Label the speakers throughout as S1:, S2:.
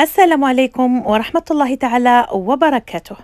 S1: السلام عليكم ورحمة الله تعالى وبركاته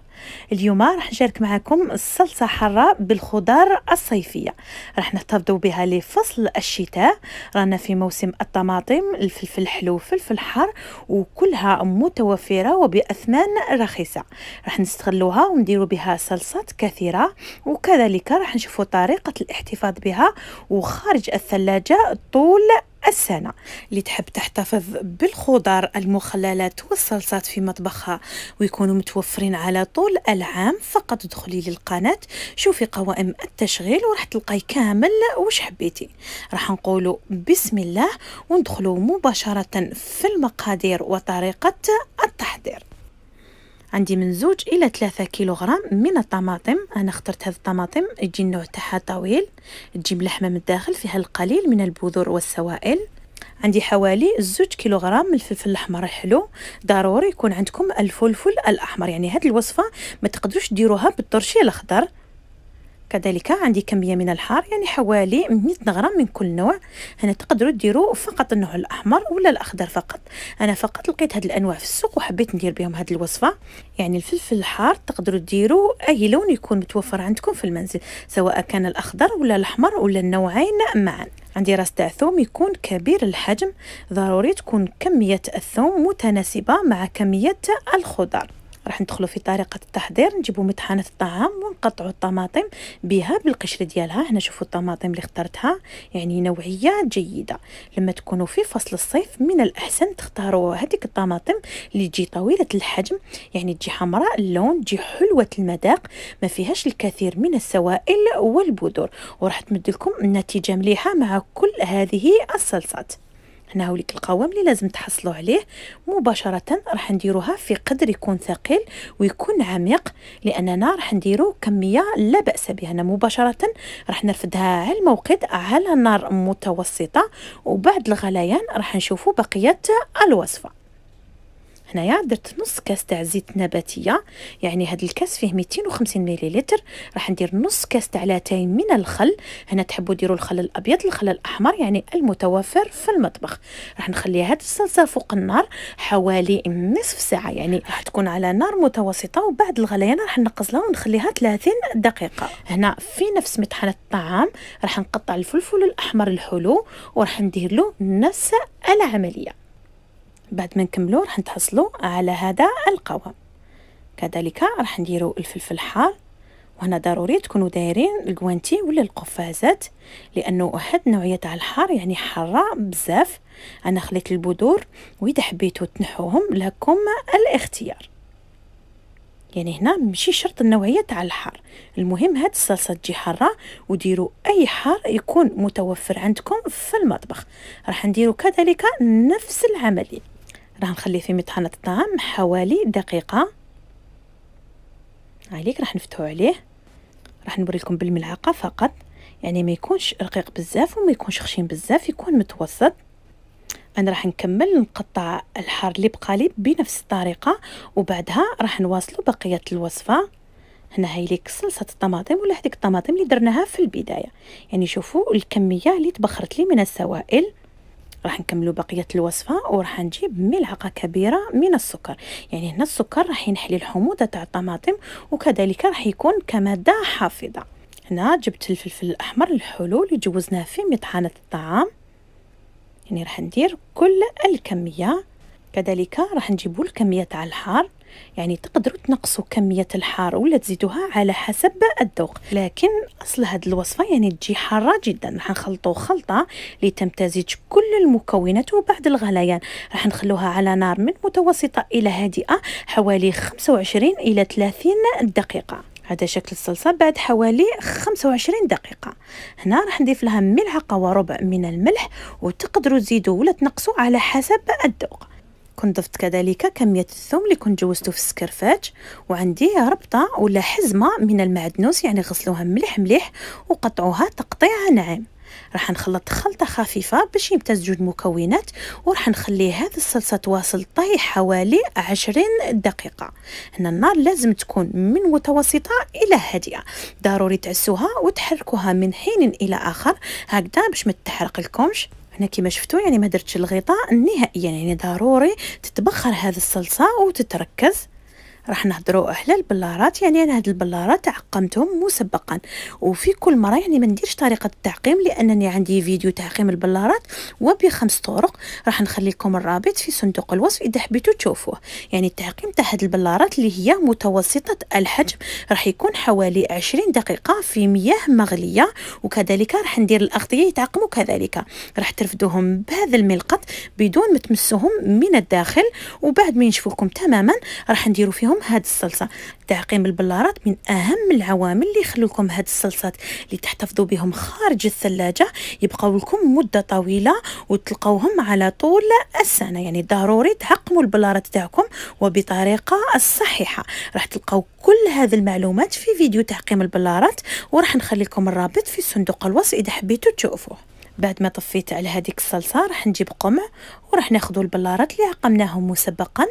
S1: اليوم راح نشارك معكم الصلصة حارة بالخضار الصيفية راح نحتفظوا بها لفصل الشتاء رانا في موسم الطماطم الفلفل الحلو فلفل الحار وكلها متوفرة وبأثمان رخيصة راح نستغلوها ونديروا بها صلصات كثيرة وكذلك راح نشوفوا طريقة الاحتفاظ بها وخارج الثلاجة طول السنة اللي تحب تحتفظ بالخضار المخللات والصلصات في مطبخها ويكونوا متوفرين على طول العام فقط ادخلي للقناة شوفي قوائم التشغيل ورح تلقاي كامل وش حبيتي راح نقولوا بسم الله وندخلوا مباشرة في المقادير وطريقة التحضير عندي من زوج الى ثلاثة كيلوغرام من الطماطم انا اخترت هاد الطماطم تجي النوع تاعها طويل تجي ملحمه من الداخل فيها القليل من البذور والسوائل عندي حوالي زوج كيلوغرام من الفلفل الاحمر الحلو ضروري يكون عندكم الفلفل الاحمر يعني هاد الوصفه ما تقدروش ديروها بالطرشي الاخضر كذلك عندي كميه من الحار يعني حوالي 100 غرام من كل نوع هنا تقدروا ديروا فقط النوع الاحمر ولا الاخضر فقط انا فقط لقيت هاد الانواع في السوق وحبيت ندير بهم هاد الوصفه يعني الفلفل الحار تقدروا ديروا اي لون يكون متوفر عندكم في المنزل سواء كان الاخضر ولا الاحمر ولا النوعين معا عندي راس تاع ثوم يكون كبير الحجم ضروري تكون كميه الثوم متناسبه مع كميه الخضر راح ندخلوا في طريقه التحضير نجيبوا مطحنه الطعام ونقطعوا الطماطم بها بالقشر ديالها هنا شوفوا الطماطم اللي اخترتها يعني نوعيه جيده لما تكونوا في فصل الصيف من الاحسن تختاروا هذيك الطماطم اللي تجي طويله الحجم يعني تجي حمراء اللون تجي حلوه المذاق ما فيهاش الكثير من السوائل والبذور وراح تمد لكم نتيجه مليحه مع كل هذه الصلصات هنا هوليك القوام اللي لازم تحصلوا عليه مباشره راح نديروها في قدر يكون ثقيل ويكون عميق لاننا راح نديرو كميه لا باس بها هنا مباشره راح نرفدها على الموقد على نار متوسطه وبعد الغليان راح نشوفوا بقيه الوصفه هنايا درت نص كاس تاع زيت نباتيه يعني هذا الكاس فيه 250 مليلتر راح ندير نص كاس تاع لاتين من الخل هنا تحبوا ديروا الخل الابيض الخل الاحمر يعني المتوفر في المطبخ راح نخلي هذه الصلصه فوق النار حوالي نصف ساعه يعني راح تكون على نار متوسطه وبعد الغليان راح نقزلها ونخليها 30 دقيقه هنا في نفس مطحنه الطعام راح نقطع الفلفل الاحمر الحلو وراح ندير له نفس العمليه بعد ما نكملو راح نتحصلو على هذا القوام كذلك راح نديرو الفلفل الحار وهنا ضروري تكونوا دايرين الكوانتي ولا القفازات لانه واحد نوعيه تاع الحار يعني حاره بزاف انا خليت البذور واذا حبيتو تنحوهم لكم الاختيار يعني هنا ماشي شرط النوعيه تاع الحار المهم هاد الصلصه تجي حاره وديروا اي حار يكون متوفر عندكم في المطبخ راح نديروا كذلك نفس العمليه راه نخليه في مطحنة الطعام حوالي دقيقة عليك راح نفتحو عليه راح نوريلكم بالملعقة فقط يعني ما يكونش رقيق بزاف وما يكونش خشين بزاف يكون متوسط انا راح نكمل نقطع الحار اللي بقالي بنفس الطريقه وبعدها راح نواصلو بقيه الوصفه هنا هاي ليك صلصه الطماطم ولا هذيك الطماطم اللي درناها في البدايه يعني شوفوا الكميه اللي تبخرت لي من السوائل راح نكملو بقيه الوصفه وراح نجيب ملعقه كبيره من السكر يعني هنا السكر راح ينحلي الحموضه تاع الطماطم وكذلك راح يكون كماده حافظه هنا جبت الفلفل الاحمر الحلو اللي جوزناه في مطحنه الطعام يعني راح ندير كل الكميه كذلك راح نجيبو الكميه تاع الحار يعني تقدروا تنقصوا كمية الحار ولا تزيدوها على حسب الذوق لكن أصل هاد الوصفة يعني تجي حارة جدا راح نخلطو خلطة لتمتزج كل المكونات وبعد الغليان راح نخلوها على نار من متوسطة إلى هادئة حوالي 25 إلى 30 دقيقة هذا شكل الصلصة بعد حوالي 25 دقيقة هنا راح نضيف لها ملعقة وربع من الملح وتقدروا تزيدوا ولا تنقصوا على حسب الذوق كنت ضفت كذلك كمية الثوم اللي كنت جوزته في السكرفات وعندي ربطة ولا حزمة من المعدنوس يعني غسلوها مليح مليح وقطعوها تقطيع ناعم راح نخلط خلطة خفيفة باش يمتزجوا المكونات وراح نخلي هذا الصلصة تواصل طهي حوالي عشرين دقيقة هنا النار لازم تكون من متوسطة إلى هادئة ضروري تعسوها وتحركوها من حين إلى آخر هكذا باش ما تحرق لكمش هنا كما شفتوا يعني ما درتش الغطاء نهائيا يعني ضروري تتبخر هذه الصلصه وتتركز راح نهضروا على البلارات يعني انا هاد البلارات تعقمتهم مسبقا وفي كل مره يعني ما نديرش طريقه التعقيم لانني عندي فيديو تعقيم البلارات وبخمس طرق راح نخلي لكم الرابط في صندوق الوصف اذا حبيتوا تشوفوه يعني التعقيم تاع هاد البلارات اللي هي متوسطه الحجم راح يكون حوالي 20 دقيقه في مياه مغليه وكذلك راح ندير الاغطيه يتعقموا كذلك راح ترفدوهم بهذا الملقط بدون ما تمسوهم من الداخل وبعد ما ينشفوكم تماما راح نديروا فيهم هاد الصلصه تعقيم البلارات من اهم العوامل اللي لكم هاد الصلصات اللي تحتفظوا بهم خارج الثلاجه يبقاو لكم مده طويله وتلقاوهم على طول السنه يعني ضروري تعقموا البلارات تاعكم وبطريقه الصحيحه راح تلقاو كل هذه المعلومات في فيديو تعقيم البلارات وراح نخلي لكم الرابط في صندوق الوصف اذا حبيتوا تشوفوه بعد ما طفيت على هذيك الصلصه راح نجيب قمع وراح ناخذوا البلارات اللي عقمناهم مسبقا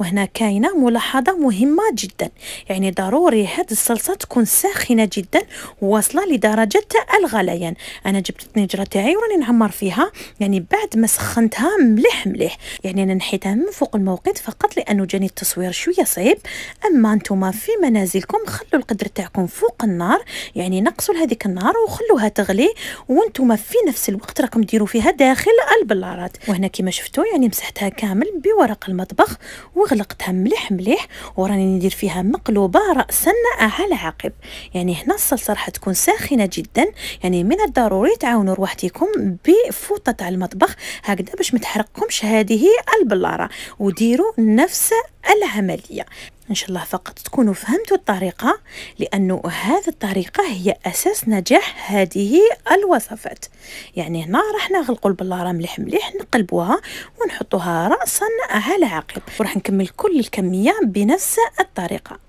S1: وهنا كاينه ملاحظه مهمه جدا يعني ضروري هاد الصلصه تكون ساخنه جدا واصله لدرجه الغليان انا جبت الطنجره تاعي وراني نعمر فيها يعني بعد ما سخنتها مليح مليح يعني انا نحيتها من فوق الموقد فقط لانه جاني التصوير شويه صعيب اما نتوما في منازلكم خلوا القدر تاعكم فوق النار يعني نقصوا هذيك النار وخلوها تغلي وانتم في نفس الوقت راكم ديروا فيها داخل البلارات وهنا كيما شفتو يعني مسحتها كامل بورق المطبخ وغلقتها مليح مليح وراني ندير فيها مقلوبه راسا على عقب يعني هنا الصلصه راح تكون ساخنه جدا يعني من الضروري تعاونوا رواحتكم بفوطه تاع المطبخ هكذا باش ما تحرقكمش هذه البلاره وديروا نفس العمليه إن شاء الله فقط تكونوا فهمتوا الطريقة لأنه هذه الطريقة هي أساس نجاح هذه الوصفات يعني هنا راح نغلقوا البلارة مليح مليح نقلبوها ونحطوها رأسا على عقب وراح نكمل كل الكمية بنفس الطريقة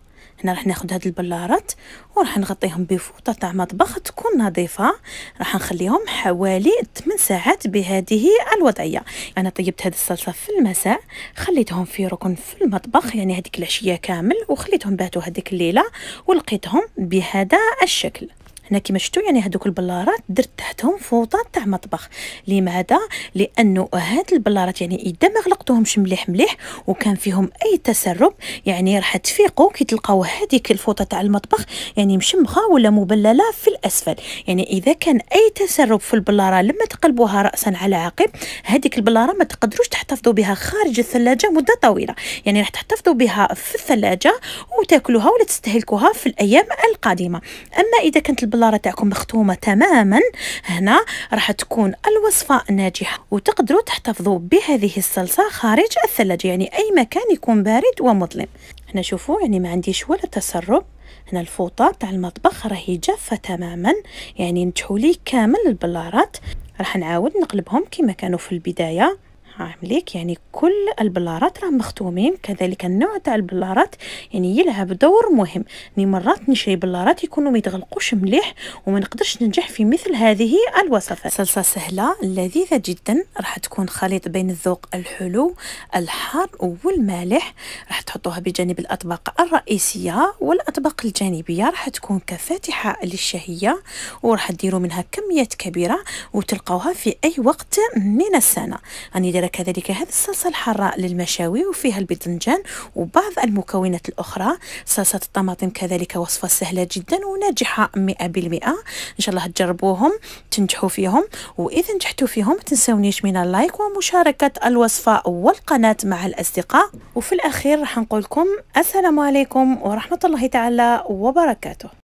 S1: هنا راح ناخد هاد البلارات وراح نغطيهم بفوطه تاع مطبخ تكون نظيفه راح نخليهم حوالي 8 ساعات بهذه الوضعيه انا طيبت هاد الصلصه في المساء خليتهم في ركن في المطبخ يعني هذيك العشيه كامل وخليتهم باتوا هذيك الليله ولقيتهم بهذا الشكل هنا كما شفتوا يعني هذوك البلارات درت تحتهم فوطه تاع مطبخ لماذا لانه هاد البلارات يعني اذا ما غلقتوهمش مليح مليح وكان فيهم اي تسرب يعني راح تفيقوا كي تلقاو هذيك الفوطه تاع المطبخ يعني مشمخه ولا مبلله في الاسفل يعني اذا كان اي تسرب في البلاره لما تقلبوها راسا على عقب هذيك البلاره ما تقدروش تحتفظوا بها خارج الثلاجه مده طويله يعني راح تحتفظوا بها في الثلاجه وتاكلوها ولا تستهلكوها في الايام القادمه اما اذا كانت البلاره تاعكم مختومه تماما هنا راح تكون الوصفه ناجحه وتقدروا تحتفظوا بهذه الصلصه خارج الثلاجه يعني اي مكان يكون بارد ومظلم هنا شوفوا يعني ما عنديش ولا تسرب هنا الفوطه تاع المطبخ راهي جافه تماما يعني نتحولي كامل البلارات راح نعاود نقلبهم كما كانوا في البدايه عمليك يعني كل البلارات راهم مختومين كذلك النوع تاع البلارات يعني يلعب دور مهم يعني مرات نشري بلارات يكونوا ما يتغلقوش مليح وما نقدرش ننجح في مثل هذه الوصفات صلصه سهله لذيذه جدا راح تكون خليط بين الذوق الحلو الحار والمالح راح تحطوها بجانب الاطباق الرئيسيه والاطباق الجانبيه راح تكون كفاتحه للشهيه وراح ديروا منها كميات كبيره وتلقاوها في اي وقت من السنه راني يعني عندنا كذلك هذه الصلصة الحاره للمشاوي وفيها الباذنجان وبعض المكونات الأخرى صلصة الطماطم كذلك وصفة سهلة جدا وناجحة مئة بالمئة إن شاء الله تجربوهم تنجحوا فيهم وإذا نجحتوا فيهم تنسونيش من اللايك ومشاركة الوصفة والقناة مع الأصدقاء وفي الأخير راح نقول لكم السلام عليكم ورحمة الله تعالى وبركاته